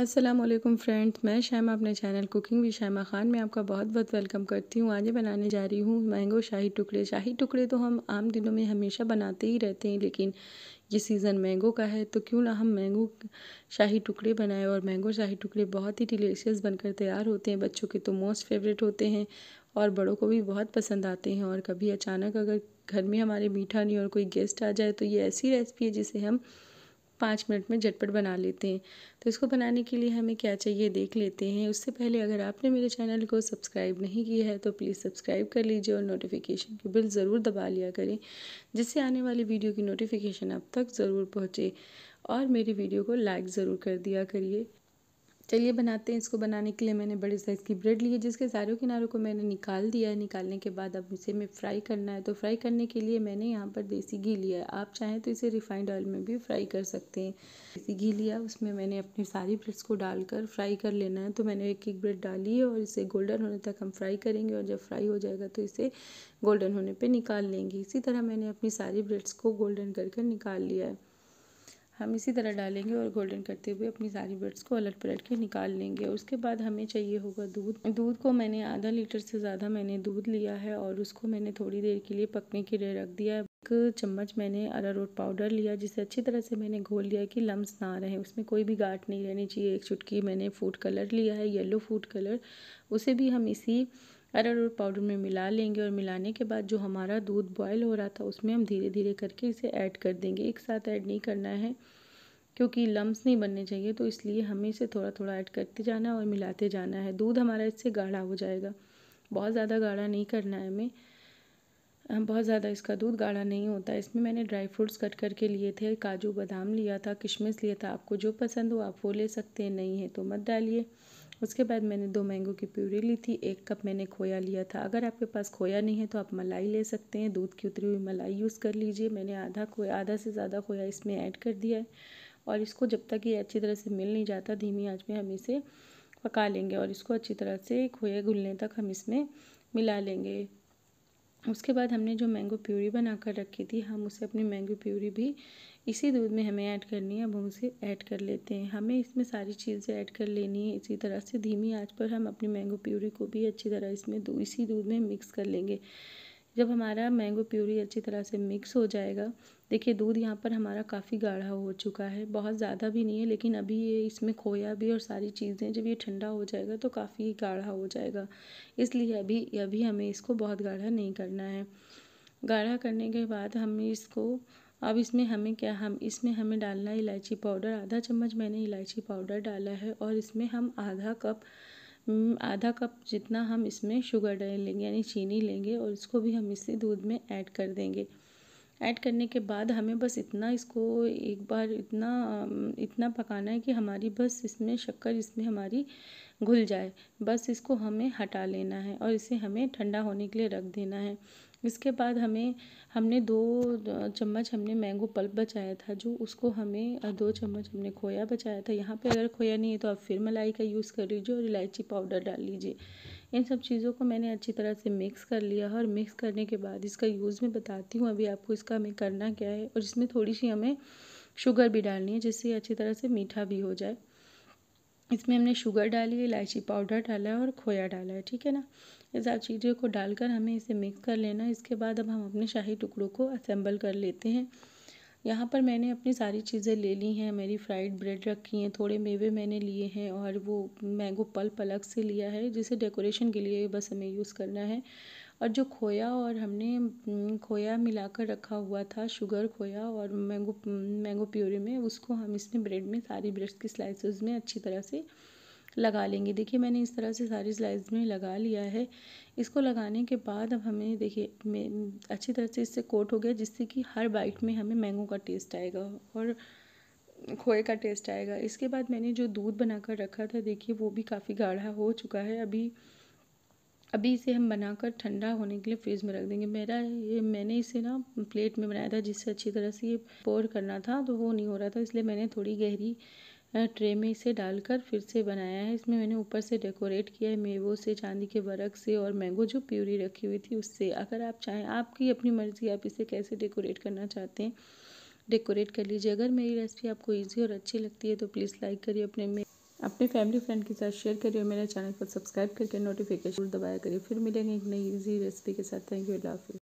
Aslam friends मैं शैमा अपने channel cooking भी शैमा ख़ान में आपका बहुत बहुत वेलकम करती हूँ आज बनाने जा रही हूँ मैंगो शाही टुकड़े शाही टुकड़े तो हम आम दिनों में हमेशा बनाते ही रहते हैं लेकिन ये सीज़न मैंगो का है तो क्यों ना हम मैंगो शाही टुकड़े बनाए और मैंगो शाही टुकड़े बहुत ही डिलीशियस बनकर तैयार होते हैं बच्चों के तो मोस्ट फेवरेट होते हैं और बड़ों को भी बहुत पसंद आते हैं और कभी अचानक अगर घर में हमारे मीठा नहीं और कोई गेस्ट आ जाए तो ये ऐसी रेसिपी है जिसे हम पाँच मिनट में झटपट बना लेते हैं तो इसको बनाने के लिए हमें क्या चाहिए देख लेते हैं उससे पहले अगर आपने मेरे चैनल को सब्सक्राइब नहीं किया है तो प्लीज़ सब्सक्राइब कर लीजिए और नोटिफिकेशन की बिल ज़रूर दबा लिया करें जिससे आने वाली वीडियो की नोटिफिकेशन आप तक ज़रूर पहुँचे और मेरी वीडियो को लाइक ज़रूर कर दिया करिए चलिए बनाते हैं इसको बनाने के लिए मैंने बड़े साइज़ की ब्रेड ली है जिसके सारे किनारों को मैंने निकाल दिया है निकालने के बाद अब इसे मैं फ्राई करना है तो फ्राई करने के लिए मैंने यहाँ पर देसी घी लिया है आप चाहें तो इसे रिफाइंड ऑयल में भी फ्राई कर सकते हैं देसी घी लिया उसमें मैंने अपनी सारी ब्रेड्स को डालकर फ्राई कर लेना है तो मैंने एक एक ब्रेड डाली है और इसे गोल्डन होने तक हम फ्राई करेंगे और जब फ्राई हो जाएगा तो इसे गोल्डन होने पर निकाल लेंगे इसी तरह मैंने अपनी सारी ब्रेड्स को गोल्डन कर निकाल लिया है हम इसी तरह डालेंगे और गोल्डन करते हुए अपनी सारी बर्ड्स को अलट पलट के निकाल लेंगे उसके बाद हमें चाहिए होगा दूध दूध को मैंने आधा लीटर से ज़्यादा मैंने दूध लिया है और उसको मैंने थोड़ी देर के लिए पकने के लिए रख दिया है एक चम्मच मैंने अरारोट पाउडर लिया जिसे अच्छी तरह से मैंने घोल लिया कि लम्स ना रहे उसमें कोई भी गाठ नहीं रहनी चाहिए एक चुटकी मैंने फूड कलर लिया है येलो फूड कलर उसे भी हम इसी अरारोट पाउडर में मिला लेंगे और मिलाने के बाद जो हमारा दूध बॉयल हो रहा था उसमें हम धीरे धीरे करके इसे ऐड कर देंगे एक साथ ऐड नहीं करना है क्योंकि लम्स नहीं बनने चाहिए तो इसलिए हमें इसे थोड़ा थोड़ा ऐड करते जाना है और मिलाते जाना है दूध हमारा इससे गाढ़ा हो जाएगा बहुत ज़्यादा गाढ़ा नहीं करना है हमें बहुत ज़्यादा इसका दूध गाढ़ा नहीं होता इसमें मैंने ड्राई फ्रूट्स कट करके लिए थे काजू बादाम लिया था किशमिश लिया था आपको जो पसंद हो आप वो ले सकते हैं नहीं है तो मत डालिए उसके बाद मैंने दो मैंगो की प्यूरी ली थी एक कप मैंने खोया लिया था अगर आपके पास खोया नहीं है तो आप मलाई ले सकते हैं दूध की उतरी हुई मलाई यूज़ कर लीजिए मैंने आधा खोया आधा से ज़्यादा खोया इसमें ऐड कर दिया है और इसको जब तक ये अच्छी तरह से मिल नहीं जाता धीमी आँच में हम इसे पका लेंगे और इसको अच्छी तरह से खोए घुलने तक हम इसमें मिला लेंगे उसके बाद हमने जो मैंगो प्यूरी बना कर रखी थी हम उसे अपनी मैंगो प्यूरी भी इसी दूध में हमें ऐड करनी है अब हम उसे ऐड कर लेते हैं हमें इसमें सारी चीज़ें ऐड कर लेनी है इसी तरह से धीमी आंच पर हम अपनी मैंगो प्यूरी को भी अच्छी तरह इसमें इसी दूध में मिक्स कर लेंगे जब हमारा मैंगो प्यूरी अच्छी तरह से मिक्स हो जाएगा देखिए दूध यहाँ पर हमारा काफ़ी गाढ़ा हो चुका है बहुत ज़्यादा भी नहीं है लेकिन अभी ये इसमें खोया भी और सारी चीज़ें जब ये ठंडा हो जाएगा तो काफ़ी गाढ़ा हो जाएगा इसलिए अभी अभी हमें इसको बहुत गाढ़ा नहीं करना है गाढ़ा करने के बाद हमें इसको अब इसमें हमें क्या हम इसमें हमें डालना है इलायची पाउडर आधा चम्मच मैंने इलायची पाउडर डाला है और इसमें हम आधा कप हम्म, आधा कप जितना हम इसमें शुगर डालेंगे यानी चीनी लेंगे और इसको भी हम इसी दूध में ऐड कर देंगे ऐड करने के बाद हमें बस इतना इसको एक बार इतना इतना पकाना है कि हमारी बस इसमें शक्कर इसमें हमारी घुल जाए बस इसको हमें हटा लेना है और इसे हमें ठंडा होने के लिए रख देना है इसके बाद हमें हमने दो चम्मच हमने मैंगो पल्प बचाया था जो उसको हमें दो चम्मच हमने खोया बचाया था यहाँ पे अगर खोया नहीं है तो आप फिर मलाई का यूज़ कर लीजिए और इलायची पाउडर डाल लीजिए इन सब चीज़ों को मैंने अच्छी तरह से मिक्स कर लिया है और मिक्स करने के बाद इसका यूज़ मैं बताती हूँ अभी आपको इसका हमें करना क्या है और इसमें थोड़ी सी हमें शुगर भी डालनी है जिससे अच्छी तरह से मीठा भी हो जाए इसमें हमने शुगर डाली है इलायची पाउडर डाला है और खोया डाला है ठीक है ना ये सब चीज़ों को डालकर हमें इसे मिक्स कर लेना है इसके बाद अब हम अपने शाही टुकड़ों को असेंबल कर लेते हैं यहाँ पर मैंने अपनी सारी चीज़ें ले ली हैं मेरी फ्राइड ब्रेड रखी हैं थोड़े मेवे मैंने लिए हैं और वो मैंगो पल्प अलग से लिया है जिसे डेकोरेशन के लिए बस हमें यूज़ करना है और जो खोया और हमने हम्म, खोया मिलाकर रखा हुआ था शुगर खोया और मैंगो मैंगो प्योरी में उसको हम इसमें ब्रेड में सारी ब्रेड की स्लाइसेस में अच्छी तरह से लगा लेंगे देखिए मैंने इस तरह से सारी स्लाइस में लगा लिया है इसको लगाने के बाद अब हमें देखिए मैं अच्छी तरह से इससे कोट हो गया जिससे कि हर बाइट में हमें मैंगो का टेस्ट आएगा और खोए का टेस्ट आएगा इसके बाद मैंने जो दूध बनाकर रखा था देखिए वो भी काफ़ी गाढ़ा हो चुका है अभी अभी इसे हम बनाकर ठंडा होने के लिए फ्रिज में रख देंगे मेरा ये मैंने इसे ना प्लेट में बनाया था जिससे अच्छी तरह से ये पोर करना था तो वो नहीं हो रहा था इसलिए मैंने थोड़ी गहरी ट्रे में इसे डालकर फिर से बनाया है इसमें मैंने ऊपर से डेकोरेट किया है मेवों से चांदी के वर्क से और मैंगो जो प्यूरी रखी हुई थी उससे अगर आप चाहें आपकी अपनी मर्ज़ी आप इसे कैसे डेकोरेट करना चाहते हैं डेकोरेट कर लीजिए अगर मेरी रेसिपी आपको ईजी और अच्छी लगती है तो प्लीज़ लाइक करिए अपने में अपने फैमिली फ्रेंड के साथ शेयर करिए और मेरे चैनल को सब्सक्राइब करके नोटिफिकेशन दबाया करिए फिर मिलेंगे एक नई इजी रेसिपी के साथ थैंक यू अल्लाह